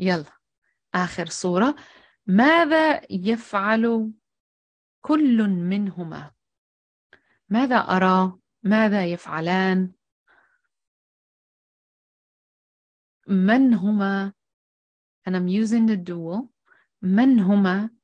يلا آخر صورة ماذا يفعل كل منهما ماذا أرى ماذا يفعلان من هما and I'm using the dual من هما